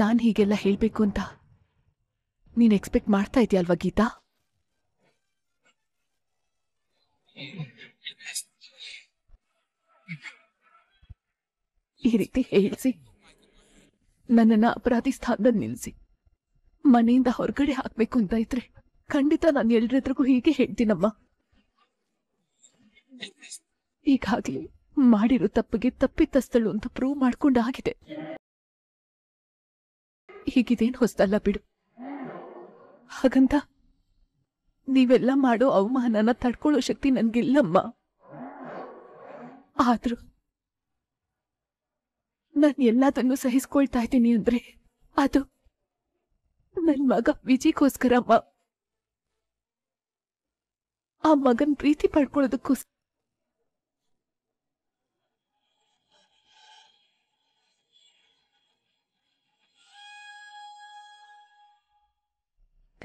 ನಾನ್ ಹೀಗೆಲ್ಲ ಹೇಳ್ಬೇಕು ಅಂತ ನೀನ್ ಎಕ್ಸ್ಪೆಕ್ಟ್ ಮಾಡ್ತಾ ಇದೆಯಲ್ವಾ ಗೀತಾ ಈ ರೀತಿ ಹೇಳಿಸಿ ನನ್ನನ್ನ ಅಪರಾಧಿ ಸ್ಥಾನದಲ್ಲಿ ನಿಲ್ಲಿಸಿ ಮನೆಯಿಂದ ಹೊರಗಡೆ ಹಾಕ್ಬೇಕು ಅಂತ ಇದ್ರೆ ಖಂಡಿತ ನಾನು ಎಲ್ರಿದ್ರಿಗೂ ಹೀಗೆ ಹೇಳ್ತೀನಮ್ಮ ಈಗಾಗ್ಲಿ ಮಾಡಿರೋ ತಪ್ಪಿಗೆ ತಪ್ಪಿತಸ್ಥಳು ಅಂತ ಪ್ರೂವ್ ಮಾಡ್ಕೊಂಡಾಗಿದೆ ಹೀಗಿದೇನ್ ಹೊಸ್ದಲ್ಲ ಬಿಡು ಹಾಗಂತ ನೀವೆಲ್ಲ ಮಾಡೋ ಅವಮಾನನ ತಡ್ಕೊಳ್ಳೋ ಶಕ್ತಿ ನನ್ಗಿಲ್ಲಮ್ಮ ಆದ್ರೂ ನಾನು ಎಲ್ಲದನ್ನು ಸಹಿಸ್ಕೊಳ್ತಾ ಇದ್ದೀನಿ ಅಂದ್ರೆ ಅದು ನನ್ನ ಮಗ ಅಮ್ಮ ಆ ಮಗನ್ ಪ್ರೀತಿ ಪಡ್ಕೊಳ್ಳೋದಕ್ಕೋಸ್ಕರ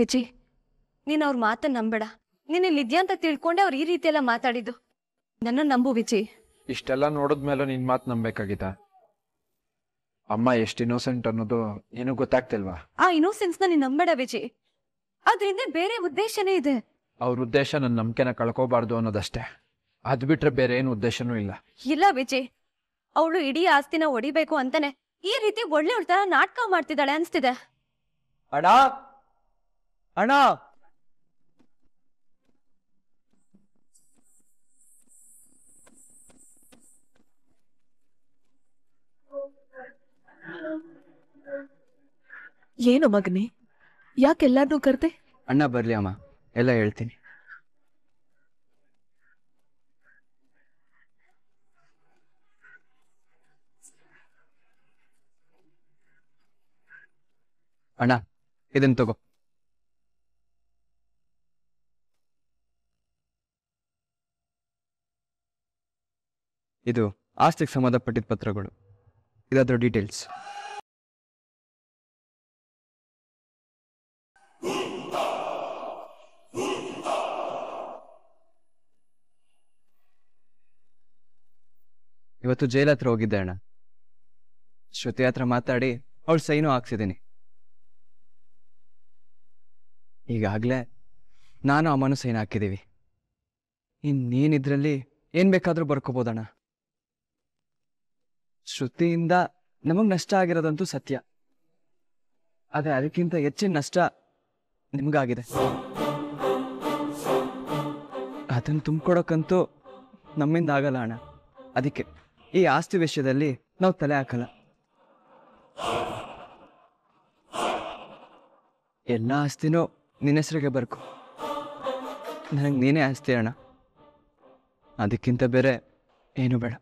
ವಿಜಿ ನೀನ್ ಅವ್ರ ಮಾತ ನಂಬೇಡ ನೀನ್ ಇಲ್ಲಿ ಅಂತ ತಿಳ್ಕೊಂಡೆ ಅವ್ರು ಈ ರೀತಿ ಎಲ್ಲ ಮಾತಾಡಿದ್ದು ನನ್ನ ನಂಬು ವಿಜಿ ಇಷ್ಟೆಲ್ಲ ನೋಡಿದ್ಮೇಲೆ ನಿನ್ ಮಾತು ನಂಬೇಕಾಗಿತ್ತಾ ಅಮ್ಮ ಎಷ್ಟು ಇನ್ನೋಸೆಂಟ್ ಅನ್ನೋದು ಏನು ಗೊತ್ತಾಗ್ತಿಲ್ವಾ ಆ ಇನ್ನೋಸೆನ್ಸ್ ನ ನೀನ್ ನಂಬೇಡ ವಿಜಿ ಅದ್ರಿಂದ ಬೇರೆ ಉದ್ದೇಶನೇ ಇದೆ ಅವ್ರ ಉದ್ದೇಶ ನನ್ನ ನಂಬಿಕೆನ ಕಳ್ಕೋಬಾರ್ದು ಅನ್ನೋದಷ್ಟೇ ಅದ್ ಬಿಟ್ರೆ ಬೇರೆ ಏನು ಉದ್ದೇಶನೂ ಇಲ್ಲ ಇಲ್ಲ ವಿಜಿ ಅವಳು ಇಡೀ ಆಸ್ತಿನ ಒಡಿಬೇಕು ಅಂತಾನೆ ಈ ರೀತಿ ಒಳ್ಳೆ ತರ ನಾಟಕ ಮಾಡ್ತಿದ್ದಾಳೆ ಅನ್ಸ್ತಿದೆ ಅಣ್ಣ ಅಣ್ಣ ಏನು ಯಾಕೆ ಯಾಕೆಲ್ಲಾರ್ದು ಕರ್ತೆ? ಅಣ್ಣ ಬರ್ಲಿ ಅಮ್ಮ ಎಲ್ಲ ಹೇಳ್ತೀನಿ ಅಣ್ಣ ಇದನ್ ತಗೋ ಇದು ಆಸ್ತಿಗೆ ಸಂಬಂಧಪಟ್ಟಿದ ಪತ್ರಗಳು ಇದಾದ್ರೂ ಡೀಟೇಲ್ಸ್ ಇವತ್ತು ಜೈಲ್ ಹತ್ರ ಹೋಗಿದ್ದೆ ಅಣ್ಣ ಶ್ರುತಿ ಹತ್ರ ಮಾತಾಡಿ ಅವಳು ಸೈನು ಹಾಕ್ಸಿದ್ದೀನಿ ಈಗಾಗಲೇ ನಾನು ಅಮ್ಮನೂ ಸೈನ್ ಹಾಕಿದ್ದೀವಿ ಇನ್ನೇನಿದ್ರಲ್ಲಿ ಏನು ಬೇಕಾದರೂ ಬರ್ಕೋಬೋದಣ್ಣ ಶ್ರುತಿಯಿಂದ ನಮಗೆ ನಷ್ಟ ಆಗಿರೋದಂತೂ ಸತ್ಯ ಆದರೆ ಅದಕ್ಕಿಂತ ಹೆಚ್ಚಿನ ನಷ್ಟ ನಿಮಗಾಗಿದೆ ಅದನ್ನು ತುಂಬಿಕೊಡೋಕ್ಕಂತೂ ನಮ್ಮಿಂದ ಆಗಲ್ಲ ಅಣ್ಣ ಅದಕ್ಕೆ ಈ ಆಸ್ತಿ ವಿಷಯದಲ್ಲಿ ನಾವು ತಲೆ ಹಾಕಲ್ಲ ಎಲ್ಲ ಆಸ್ತಿನೂ ನಿನ್ನ ಹೆಸರಿಗೆ ಬರ್ಕು ನನಗೆ ನೀನೇ ಆಸ್ತಿ ಅಣ್ಣ ಅದಕ್ಕಿಂತ ಬೇರೆ ಏನು ಬೇಡ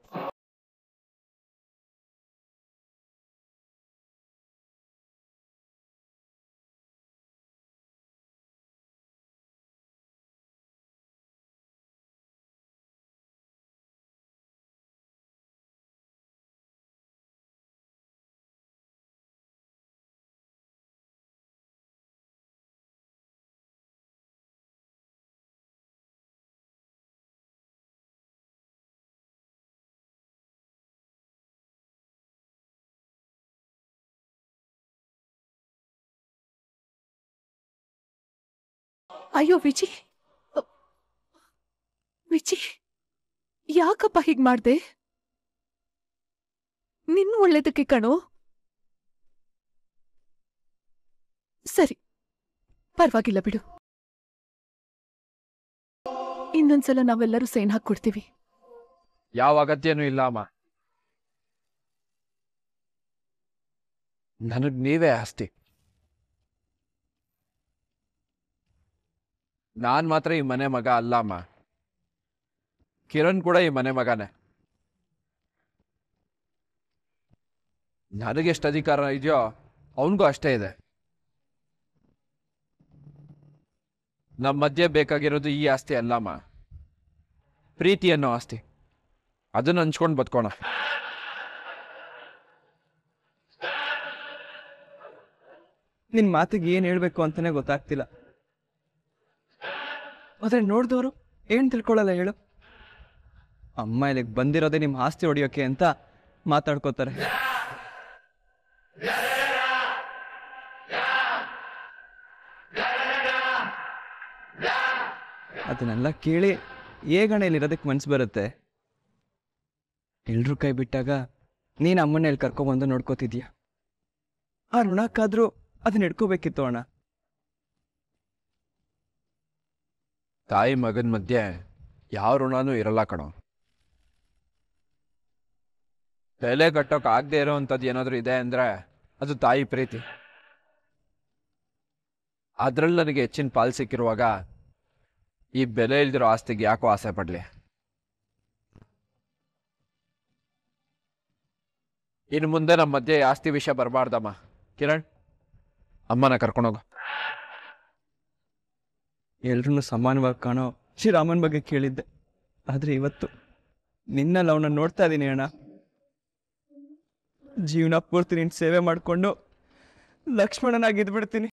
ಅಯ್ಯೋ ವಿಜಿ ವಿಜಿ ಯಾಕಪ್ಪ ಹೀಗ್ ಮಾಡ್ದೆ ನಿನ್ ಒಳ್ಳೇದಕ್ಕೆ ಕಣೋ ಸರಿ ಪರವಾಗಿಲ್ಲ ಬಿಡು ಇನ್ನೊಂದ್ಸಲ ನಾವೆಲ್ಲರೂ ಸೈನ್ ಹಾಕೊಡ್ತೀವಿ ಯಾವ ಅಗತ್ಯನೂ ಇಲ್ಲ ಅಮ್ಮ ನನಗ್ ನೀವೇ ಆಸ್ತಿ ನಾನು ಮಾತ್ರ ಈ ಮನೆ ಮಗ ಅಲ್ಲಮ್ಮ ಕಿರಣ್ ಕೂಡ ಈ ಮನೆ ಮಗನೇ ನನಗೆಷ್ಟು ಅಧಿಕಾರ ಇದೆಯೋ ಅವನಿಗೂ ಅಷ್ಟೇ ಇದೆ ನಮ್ಮ ಮಧ್ಯೆ ಬೇಕಾಗಿರೋದು ಈ ಆಸ್ತಿ ಅಲ್ಲಮ್ಮ ಪ್ರೀತಿ ಅನ್ನೋ ಆಸ್ತಿ ಅದನ್ನು ಹಂಚ್ಕೊಂಡು ಬದ್ಕೋಣ ನಿನ್ ಮಾತಿಗೆ ಏನ್ ಹೇಳ್ಬೇಕು ಅಂತಾನೆ ಗೊತ್ತಾಗ್ತಿಲ್ಲ ಆದರೆ ನೋಡಿದವರು ಏನು ತಿಳ್ಕೊಳ್ಳಲ್ಲ ಹೇಳು ಅಮ್ಮ ಇಲ್ಲಿಗೆ ಬಂದಿರೋದೆ ನಿಮ್ಮ ಆಸ್ತಿ ಹೊಡಿಯೋಕೆ ಅಂತ ಮಾತಾಡ್ಕೋತಾರೆ ಅದನ್ನೆಲ್ಲ ಕೇಳಿ ಹೇಗಣ ಇಲ್ಲಿರೋದಕ್ಕೆ ಮನ್ಸು ಬರುತ್ತೆ ಎಲ್ರು ಕೈ ಬಿಟ್ಟಾಗ ನೀನು ಅಮ್ಮನ ಇಲ್ಲಿ ಕರ್ಕೊಬಂದು ನೋಡ್ಕೋತಿದ್ಯಾ ಆ ಋಣಕ್ಕಾದ್ರೂ ಅದನ್ನ ಹಿಡ್ಕೋಬೇಕಿತ್ತು ಅಣ್ಣ ತಾಯಿ ಮಗನ ಮಧ್ಯೆ ಯಾವ ಋಣನೂ ಇರಲ್ಲ ಕಣೋ ಬೆಲೆ ಕಟ್ಟೋಕೆ ಆಗದೆ ಇರೋವಂಥದ್ದು ಏನಾದರೂ ಇದೆ ಅಂದರೆ ಅದು ತಾಯಿ ಪ್ರೀತಿ ಅದರಲ್ಲಿ ನನಗೆ ಹೆಚ್ಚಿನ ಪಾಲು ಸಿಕ್ಕಿರುವಾಗ ಈ ಬೆಲೆ ಇಲ್ದಿರೋ ಆಸ್ತಿಗೆ ಯಾಕೋ ಆಸೆ ಪಡಲಿ ಇನ್ನು ಮುಂದೆ ನಮ್ಮ ಮಧ್ಯೆ ಆಸ್ತಿ ವಿಷಯ ಬರಬಾರ್ದಮ್ಮ ಕಿರಣ್ ಅಮ್ಮನ ಕರ್ಕೊಂಡೋಗ ಎಲ್ರೂ ಸಮಾನವಾಗಿ ಕಾಣೋ ಶ್ರೀರಾಮನ ಬಗ್ಗೆ ಕೇಳಿದ್ದೆ ಆದರೆ ಇವತ್ತು ನಿನ್ನಲ್ಲಿ ಅವನ ನೋಡ್ತಾ ಇದ್ದೀನಿ ಅಣ್ಣ ಜೀವನ ಪೂರ್ತಿ ನಿನ್ನ ಸೇವೆ ಮಾಡಿಕೊಂಡು ಲಕ್ಷ್ಮಣನಾಗಿದ್ಬಿಡ್ತೀನಿ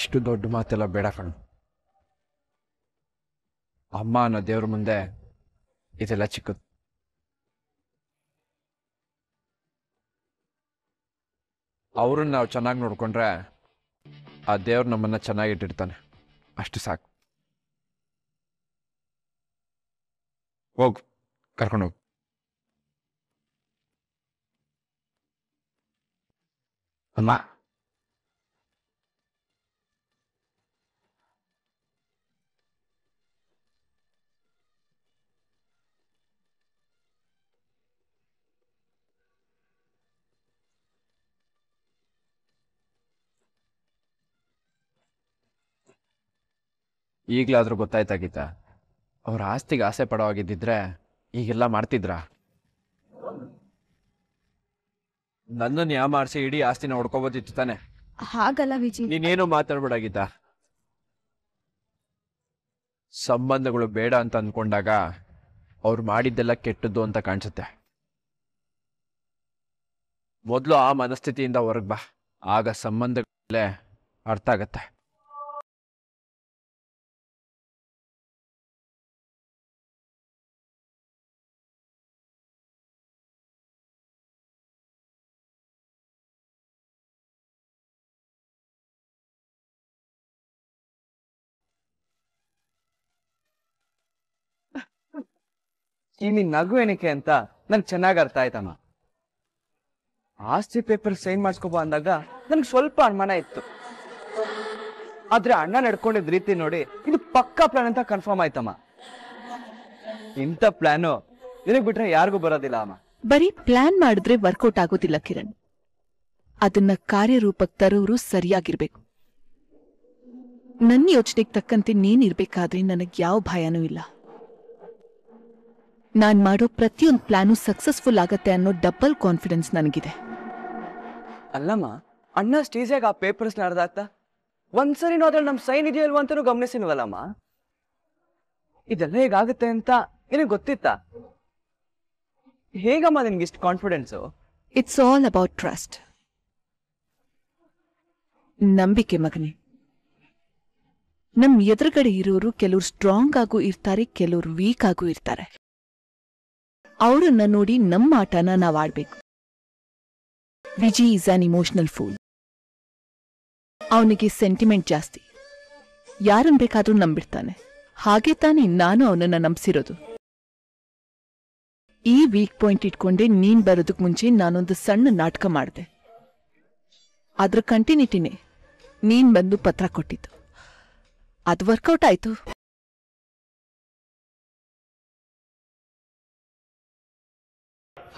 ಇಷ್ಟು ದೊಡ್ಡ ಮಾತೆಲ್ಲ ಬೇಡ ಕಣ್ಣು ಅಮ್ಮ ಅನ್ನೋ ದೇವ್ರ ಮುಂದೆ ಇದೆಲ್ಲ ಚಿಕ್ಕದು ಅವ್ರನ್ನ ನಾವು ಚೆನ್ನಾಗಿ ನೋಡ್ಕೊಂಡ್ರೆ ಆ ದೇವ್ರು ನಮ್ಮನ್ನ ಚೆನ್ನಾಗಿ ಇಟ್ಟಿರ್ತಾನೆ ಅಷ್ಟು ಸಾಕು ಹೋಗು ಹೋಗು ಅಮ್ಮ ಈಗಲಾದರೂ ಗೊತ್ತಾಯ್ತಾ ಗೀತಾ ಅವ್ರ ಆಸ್ತಿಗೆ ಆಸೆ ಪಡವಾಗಿದ್ದಿದ್ರೆ ಈಗೆಲ್ಲ ಮಾಡ್ತಿದ್ರಾ ನನ್ನನ್ನು ಮಾಡಿಸಿ ಇಡೀ ಆಸ್ತಿನ ಹೊಡ್ಕೋಬೋದಿತ್ತು ತಾನೆ ಹಾಗಲ್ಲ ವಿಜಿ ನೀನೇನು ಮಾತಾಡ್ಬೇಡ ಸಂಬಂಧಗಳು ಬೇಡ ಅಂತ ಅಂದ್ಕೊಂಡಾಗ ಅವ್ರು ಮಾಡಿದ್ದೆಲ್ಲ ಕೆಟ್ಟದ್ದು ಅಂತ ಕಾಣಿಸುತ್ತೆ ಮೊದಲು ಆ ಮನಸ್ಥಿತಿಯಿಂದ ಹೊರಗೆ ಬಾ ಆಗ ಸಂಬಂಧಗಳೇ ಅರ್ಥ ಆಗತ್ತೆ ಇಲ್ಲಿ ನಗು ಏನಕ್ಕೆ ಅಂತ ನಂಗೆ ಚೆನ್ನಾಗ್ ಅರ್ಥ ಆಯ್ತಮ್ಮ ಆಸ್ತಿ ಪೇಪರ್ ಸೈನ್ ಮಾಡಿಸ್ಕೊಬ ಅಂದಾಗ ನನ್ಗೆ ಸ್ವಲ್ಪ ಅನುಮಾನ ಇತ್ತು ಆದ್ರೆ ಅಣ್ಣ ನಡ್ಕೊಂಡಿದ್ ರೀತಿ ನೋಡಿ ಇದು ಪಕ್ಕಾ ಪ್ಲಾನ್ ಅಂತ ಕನ್ಫರ್ಮ್ ಆಯ್ತಮ್ಮ ಇಂಥ ಪ್ಲಾನು ಇದಕ್ಕೆ ಬಿಟ್ರೆ ಯಾರಿಗೂ ಬರೋದಿಲ್ಲ ಅಮ್ಮ ಬರೀ ಪ್ಲಾನ್ ಮಾಡಿದ್ರೆ ವರ್ಕೌಟ್ ಆಗೋದಿಲ್ಲ ಕಿರಣ್ ಅದನ್ನ ಕಾರ್ಯರೂಪಕ್ಕೆ ತರೋರು ಸರಿಯಾಗಿರ್ಬೇಕು ನನ್ನ ಯೋಚನೆಗೆ ತಕ್ಕಂತೆ ನೀನಿರ್ಬೇಕಾದ್ರೆ ನನಗೆ ಯಾವ ಭಯನೂ ಇಲ್ಲ ನಾನು ಮಾಡೋ ಪ್ರತಿಯೊಂದು ಪ್ಲಾನು ಸಕ್ಸಸ್ಫುಲ್ ಆಗತ್ತೆ ಅನ್ನೋ ಡಬಲ್ ಕಾನ್ಫಿಡೆನ್ಸ್ ನನಗಿದೆ ಅಲ್ಲಮ್ಮ ಅಣ್ಣ ಸ್ಟೇಜಾಗ ಆ ಪೇಪರ್ಸ್ ನಡೆದಾಗ್ತ ಒಂದ್ಸರಿ ಅದ್ರಲ್ಲಿ ನಮ್ ಸೈನ್ ಇದೆಯಲ್ವ ಅಂತಾನೂ ಗಮನಿಸಿಲ್ವಲ್ಲಮ್ಮ ಇದೆಲ್ಲ ಹೇಗಾಗುತ್ತೆ ಅಂತ ನಿನಗೆ ಗೊತ್ತಿತ್ತಾ ಹೇಗಮ್ಮ ನಿನ್ಗೆ ಇಷ್ಟು confidence it's all about trust ನಂಬಿಕೆ ಮಗನಿ ನಮ್ ಎದುರುಗಡೆ ಇರೋರು ಕೆಲವ್ರು ಸ್ಟ್ರಾಂಗ್ ಆಗೂ ಇರ್ತಾರೆ ಕೆಲವ್ರು ವೀಕ್ ಆಗೂ ಇರ್ತಾರೆ ಅವರನ್ನ ನೋಡಿ ನಮ್ಮ ಆಟನ ನಾವು ಆಡ್ಬೇಕು Viji is an emotional fool ಅವನಿಗೆ ಸೆಂಟಿಮೆಂಟ್ ಜಾಸ್ತಿ ಯಾರನ್ನ ಬೇಕಾದ್ರೂ ನಂಬಿಡ್ತಾನೆ ಹಾಗೆ ತಾನೇ ನಾನು ಅವನನ್ನ ನಂಬಿಸಿರೋದು ಈ ವೀಕ್ ಪಾಯಿಂಟ್ ಇಟ್ಕೊಂಡೆ ನೀನ್ ಬರೋದಕ್ ಮುಂಚೆ ನಾನೊಂದು ಸಣ್ಣ ನಾಟಕ ಮಾಡಿದೆ ಅದ್ರ ಕಂಟಿನ್ಯೂಟಿನೇ ನೀನ್ ಬಂದು ಪತ್ರ ಕೊಟ್ಟಿದ್ದು ಅದು ವರ್ಕೌಟ್ ಆಯ್ತು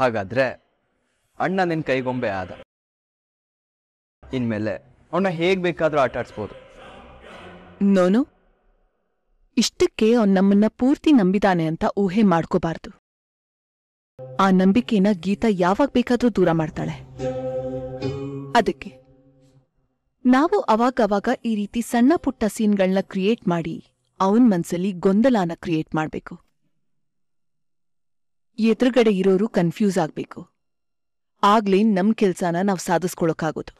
ಹಾಗಾದ್ರೆ ಅಣ್ಣ ನಿನ್ ಕೈಗೊಂಬೆ ಆದ ಇನ್ಮೇಲೆ ಅವನ ಹೇಗೆ ಬೇಕಾದರೂ ಆಟ ಆಡಿಸ್ಬೋದು ನೋನು ಇಷ್ಟಕ್ಕೆ ಅವ್ನ ನಮ್ಮನ್ನ ಪೂರ್ತಿ ನಂಬಿದಾನೆ ಅಂತ ಊಹೆ ಮಾಡ್ಕೋಬಾರ್ದು ಆ ನಂಬಿಕೆನ ಗೀತಾ ಯಾವಾಗ ಬೇಕಾದ್ರೂ ದೂರ ಮಾಡ್ತಾಳೆ ಅದಕ್ಕೆ ನಾವು ಅವಾಗವಾಗ ಈ ರೀತಿ ಸಣ್ಣ ಪುಟ್ಟ ಸೀನ್ಗಳನ್ನ ಕ್ರಿಯೇಟ್ ಮಾಡಿ ಅವನ್ ಮನ್ಸಲ್ಲಿ ಗೊಂದಲಾನ ಕ್ರಿಯೇಟ್ ಮಾಡ್ಬೇಕು ಎದುರುಗಡೆ ಇರೋರು ಕನ್ಫ್ಯೂಸ್ ಆಗ್ಬೇಕು ಆಗ್ಲೇ ನಮ್ ಕೆಲ್ಸಾನ ನಾವು ಸಾಧಿಸ್ಕೊಳಕ್ಕಾಗೋದು